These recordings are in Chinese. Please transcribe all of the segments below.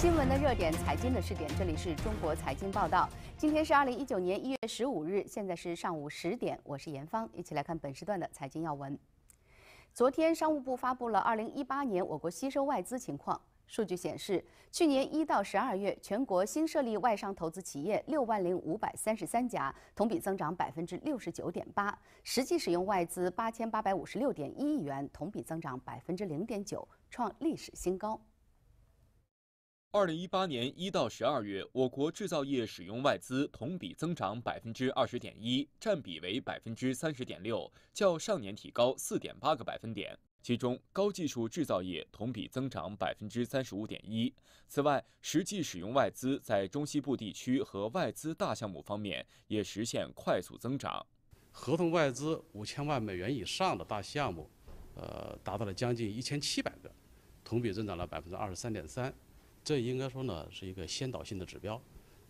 新闻的热点，财经的试点，这里是中国财经报道。今天是二零一九年一月十五日，现在是上午十点，我是严芳，一起来看本时段的财经要闻。昨天，商务部发布了二零一八年我国吸收外资情况。数据显示，去年一到十二月，全国新设立外商投资企业六万零五百三十三家，同比增长百分之六十九点八；实际使用外资八千八百五十六点一亿元，同比增长百分之零点九，创历史新高。二零一八年一到十二月，我国制造业使用外资同比增长百分之二十点一，占比为百分之三十点六，较上年提高四点八个百分点。其中，高技术制造业同比增长百分之三十五点一。此外，实际使用外资在中西部地区和外资大项目方面也实现快速增长。合同外资五千万美元以上的大项目，呃，达到了将近一千七百个，同比增长了百分之二十三点三。这应该说呢是一个先导性的指标，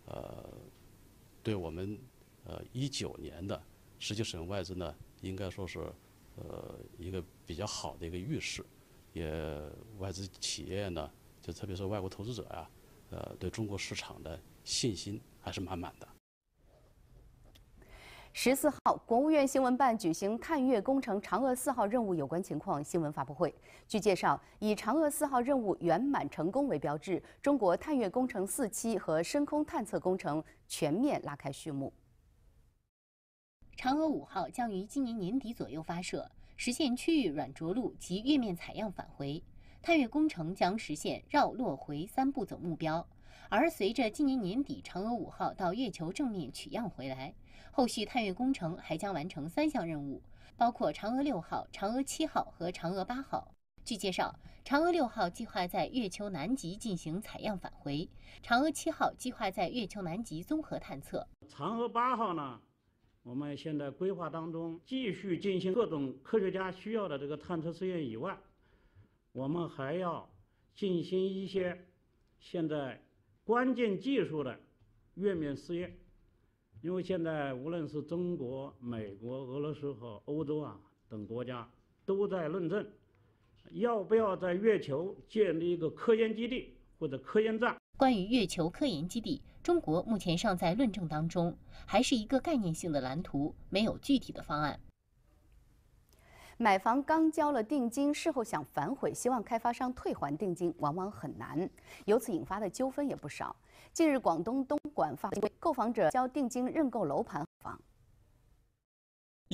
呃，对我们呃一九年的实际使用外资呢，应该说是呃一个比较好的一个预示，也外资企业呢，就特别是外国投资者呀，呃对中国市场的信心还是满满的。十四号，国务院新闻办举行探月工程嫦娥四号任务有关情况新闻发布会。据介绍，以嫦娥四号任务圆满成功为标志，中国探月工程四期和深空探测工程全面拉开序幕。嫦娥五号将于今年年底左右发射，实现区域软着陆及月面采样返回。探月工程将实现绕、落、回三步走目标。而随着今年年底嫦娥五号到月球正面取样回来。后续探月工程还将完成三项任务，包括嫦娥六号、嫦娥七号和嫦娥八号。据介绍，嫦娥六号计划在月球南极进行采样返回，嫦娥七号计划在月球南极综合探测，嫦娥八号呢，我们现在规划当中继续进行各种科学家需要的这个探测试验以外，我们还要进行一些现在关键技术的月面试验。因为现在无论是中国、美国、俄罗斯和欧洲啊等国家，都在论证，要不要在月球建立一个科研基地或者科研站。关于月球科研基地，中国目前尚在论证当中，还是一个概念性的蓝图，没有具体的方案。买房刚交了定金，事后想反悔，希望开发商退还定金，往往很难，由此引发的纠纷也不少。近日，广东东莞发布，购房者交定金认购楼盘。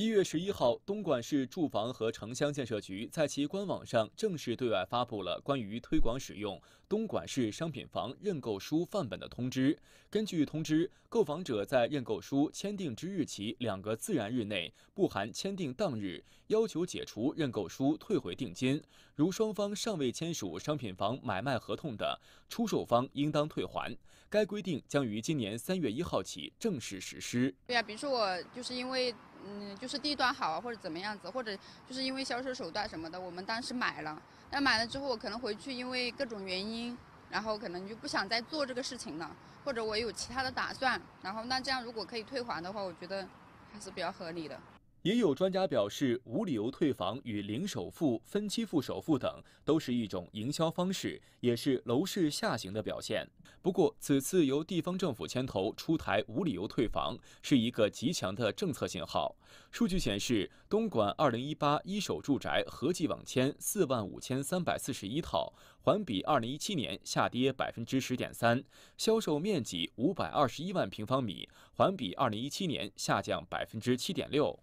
一月十一号，东莞市住房和城乡建设局在其官网上正式对外发布了关于推广使用东莞市商品房认购书范本的通知。根据通知，购房者在认购书签订之日起两个自然日内（不含签订当日）要求解除认购书、退回定金，如双方尚未签署商品房买卖合同的，出售方应当退还。该规定将于今年三月一号起正式实施。对呀，比如说我就是因为。嗯，就是地段好啊，或者怎么样子，或者就是因为销售手段什么的，我们当时买了。那买了之后，我可能回去因为各种原因，然后可能就不想再做这个事情了，或者我有其他的打算。然后那这样如果可以退还的话，我觉得还是比较合理的。也有专家表示，无理由退房与零首付、分期付首付等都是一种营销方式，也是楼市下行的表现。不过，此次由地方政府牵头出台无理由退房，是一个极强的政策信号。数据显示，东莞二零一八一手住宅合计网签四万五千三百四十一套，环比二零一七年下跌百分之十点三，销售面积五百二十一万平方米，环比二零一七年下降百分之七点六。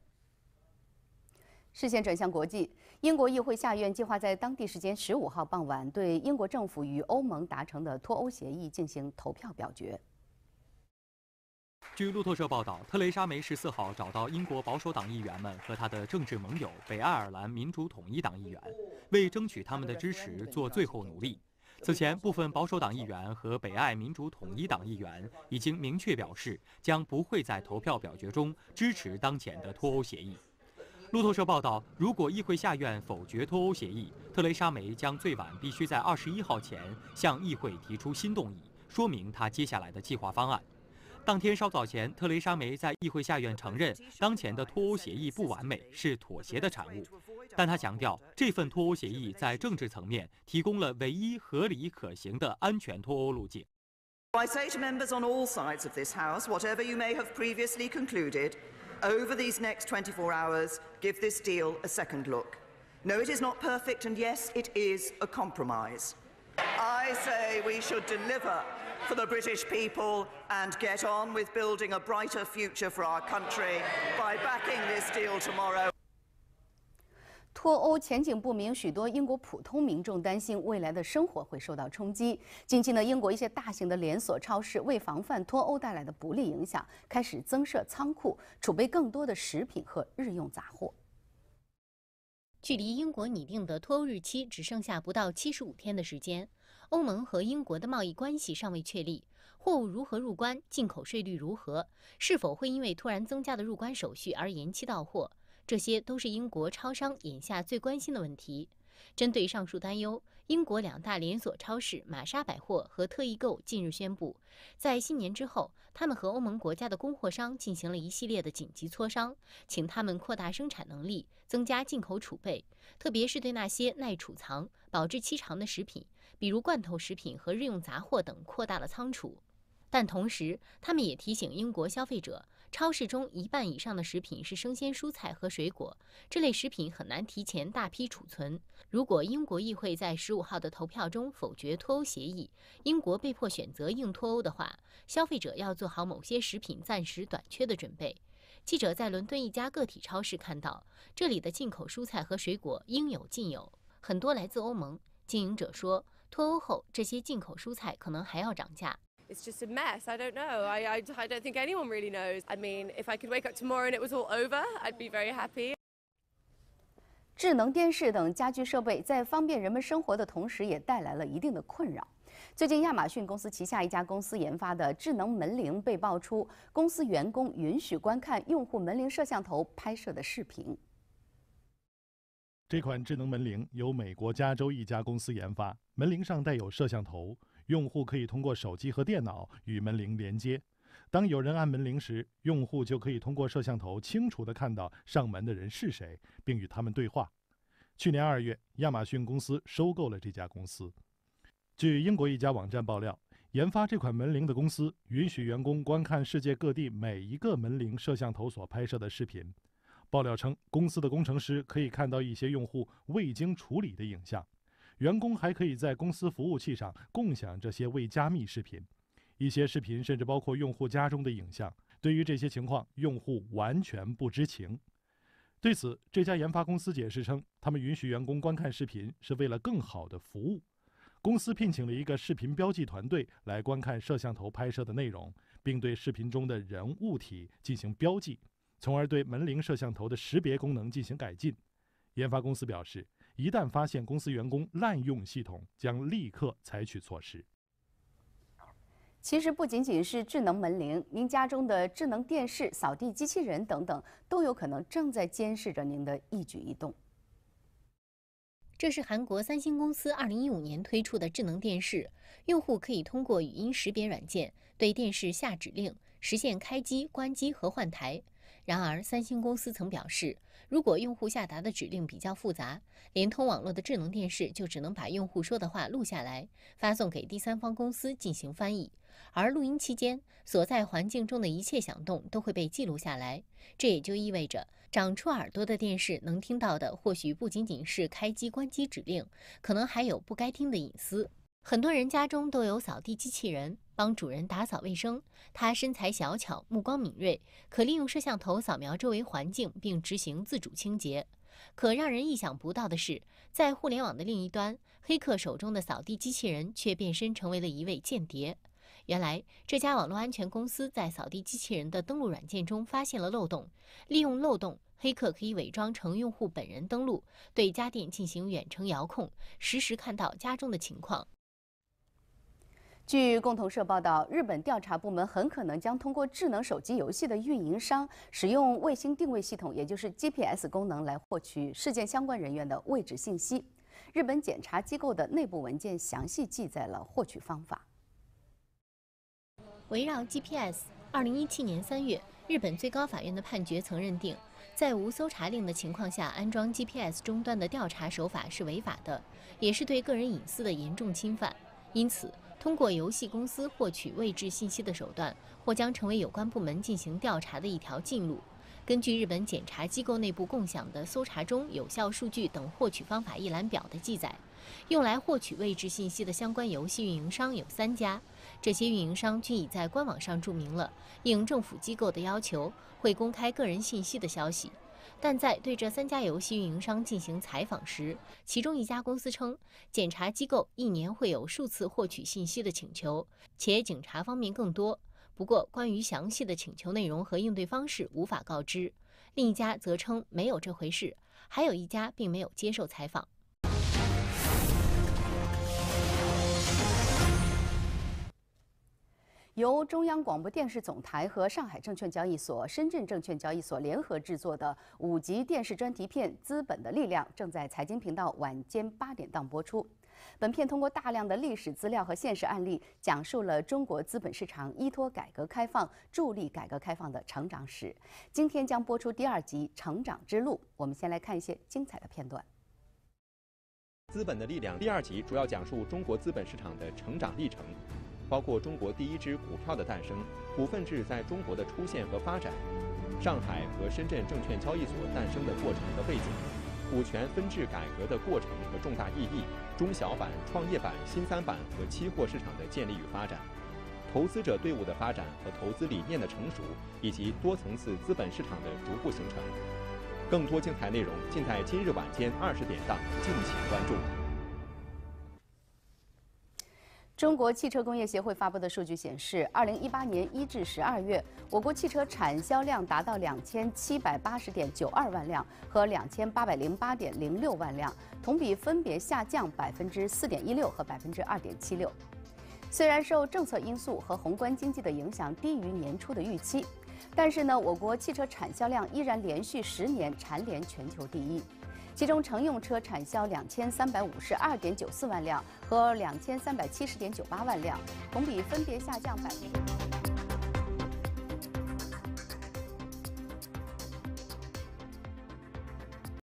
视线转向国际，英国议会下院计划在当地时间十五号傍晚对英国政府与欧盟达成的脱欧协议进行投票表决。据路透社报道，特蕾莎梅十四号找到英国保守党议员们和他的政治盟友北爱尔兰民主统一党议员，为争取他们的支持做最后努力。此前，部分保守党议员和北爱民主统一党议员已经明确表示将不会在投票表决中支持当前的脱欧协议。路透社报道，如果议会下院否决脱欧协议，特蕾莎梅将最晚必须在二十一号前向议会提出新动议，说明她接下来的计划方案。当天稍早前，特蕾莎梅在议会下院承认，当前的脱欧协议不完美，是妥协的产物，但她强调，这份脱欧协议在政治层面提供了唯一合理可行的安全脱欧路径。over these next 24 hours, give this deal a second look. No, it is not perfect, and yes, it is a compromise. I say we should deliver for the British people and get on with building a brighter future for our country by backing this deal tomorrow. 脱欧前景不明，许多英国普通民众担心未来的生活会受到冲击。近期呢，英国一些大型的连锁超市为防范脱欧带来的不利影响，开始增设仓库，储备更多的食品和日用杂货。距离英国拟定的脱欧日期只剩下不到七十五天的时间，欧盟和英国的贸易关系尚未确立，货物如何入关，进口税率如何，是否会因为突然增加的入关手续而延期到货？这些都是英国超商眼下最关心的问题。针对上述担忧，英国两大连锁超市玛莎百货和特易购近日宣布，在新年之后，他们和欧盟国家的供货商进行了一系列的紧急磋商，请他们扩大生产能力，增加进口储备，特别是对那些耐储藏、保质期长的食品，比如罐头食品和日用杂货等，扩大了仓储。但同时，他们也提醒英国消费者。超市中一半以上的食品是生鲜蔬菜和水果，这类食品很难提前大批储存。如果英国议会在十五号的投票中否决脱欧协议，英国被迫选择硬脱欧的话，消费者要做好某些食品暂时短缺的准备。记者在伦敦一家个体超市看到，这里的进口蔬菜和水果应有尽有，很多来自欧盟。经营者说，脱欧后这些进口蔬菜可能还要涨价。it's just 智能电视等家居设备在方便人们生活的同时，也带来了一定的困扰。最近，亚马逊公司旗下一家公司研发的智能门铃被爆出，公司员工允许观看用户门铃摄像头拍摄的视频。这款智能门铃由美国加州一家公司研发，门铃上带有摄像头。用户可以通过手机和电脑与门铃连接。当有人按门铃时，用户就可以通过摄像头清楚地看到上门的人是谁，并与他们对话。去年二月，亚马逊公司收购了这家公司。据英国一家网站爆料，研发这款门铃的公司允许员工观看世界各地每一个门铃摄像头所拍摄的视频。爆料称，公司的工程师可以看到一些用户未经处理的影像。员工还可以在公司服务器上共享这些未加密视频，一些视频甚至包括用户家中的影像。对于这些情况，用户完全不知情。对此，这家研发公司解释称，他们允许员工观看视频是为了更好的服务。公司聘请了一个视频标记团队来观看摄像头拍摄的内容，并对视频中的人物体进行标记，从而对门铃摄像头的识别功能进行改进。研发公司表示。一旦发现公司员工滥用系统，将立刻采取措施。其实不仅仅是智能门铃，您家中的智能电视、扫地机器人等等，都有可能正在监视着您的一举一动。这是韩国三星公司二零一五年推出的智能电视，用户可以通过语音识别软件对电视下指令，实现开机、关机和换台。然而，三星公司曾表示。如果用户下达的指令比较复杂，联通网络的智能电视就只能把用户说的话录下来，发送给第三方公司进行翻译。而录音期间，所在环境中的一切响动都会被记录下来。这也就意味着，长出耳朵的电视能听到的，或许不仅仅是开机关机指令，可能还有不该听的隐私。很多人家中都有扫地机器人。帮主人打扫卫生，它身材小巧，目光敏锐，可利用摄像头扫描周围环境，并执行自主清洁。可让人意想不到的是，在互联网的另一端，黑客手中的扫地机器人却变身成为了一位间谍。原来，这家网络安全公司在扫地机器人的登录软件中发现了漏洞，利用漏洞，黑客可以伪装成用户本人登录，对家电进行远程遥控，实时看到家中的情况。据共同社报道，日本调查部门很可能将通过智能手机游戏的运营商使用卫星定位系统（也就是 GPS 功能）来获取事件相关人员的位置信息。日本检察机构的内部文件详细记载了获取方法。围绕 GPS，二零一七年三月，日本最高法院的判决曾认定，在无搜查令的情况下安装 GPS 终端的调查手法是违法的，也是对个人隐私的严重侵犯。因此，通过游戏公司获取位置信息的手段，或将成为有关部门进行调查的一条近路。根据日本检察机构内部共享的搜查中有效数据等获取方法一览表的记载，用来获取位置信息的相关游戏运营商有三家，这些运营商均已在官网上注明了应政府机构的要求会公开个人信息的消息。但在对这三家游戏运营商进行采访时，其中一家公司称，检查机构一年会有数次获取信息的请求，且警察方面更多。不过，关于详细的请求内容和应对方式，无法告知。另一家则称没有这回事，还有一家并没有接受采访。由中央广播电视总台和上海证券交易所、深圳证券交易所联合制作的五集电视专题片《资本的力量》正在财经频道晚间八点档播出。本片通过大量的历史资料和现实案例，讲述了中国资本市场依托改革开放、助力改革开放的成长史。今天将播出第二集《成长之路》，我们先来看一些精彩的片段。《资本的力量》第二集主要讲述中国资本市场的成长历程。包括中国第一支股票的诞生、股份制在中国的出现和发展、上海和深圳证券交易所诞生的过程和背景、股权分置改革的过程和重大意义、中小板、创业板、新三板和期货市场的建立与发展、投资者队伍的发展和投资理念的成熟，以及多层次资本市场的逐步形成。更多精彩内容尽在今日晚间二十点档，敬请关注。中国汽车工业协会发布的数据显示，2018年1至12月，我国汽车产销量达到2780.92万辆和2808.06万辆，同比分别下降4.16%和2.76%。虽然受政策因素和宏观经济的影响低于年初的预期，但是呢，我国汽车产销量依然连续十年蝉联全球第一。其中，乘用车产销两千三百五十二点九四万辆和两千三百七十点九八万辆，同比分别下降百分之。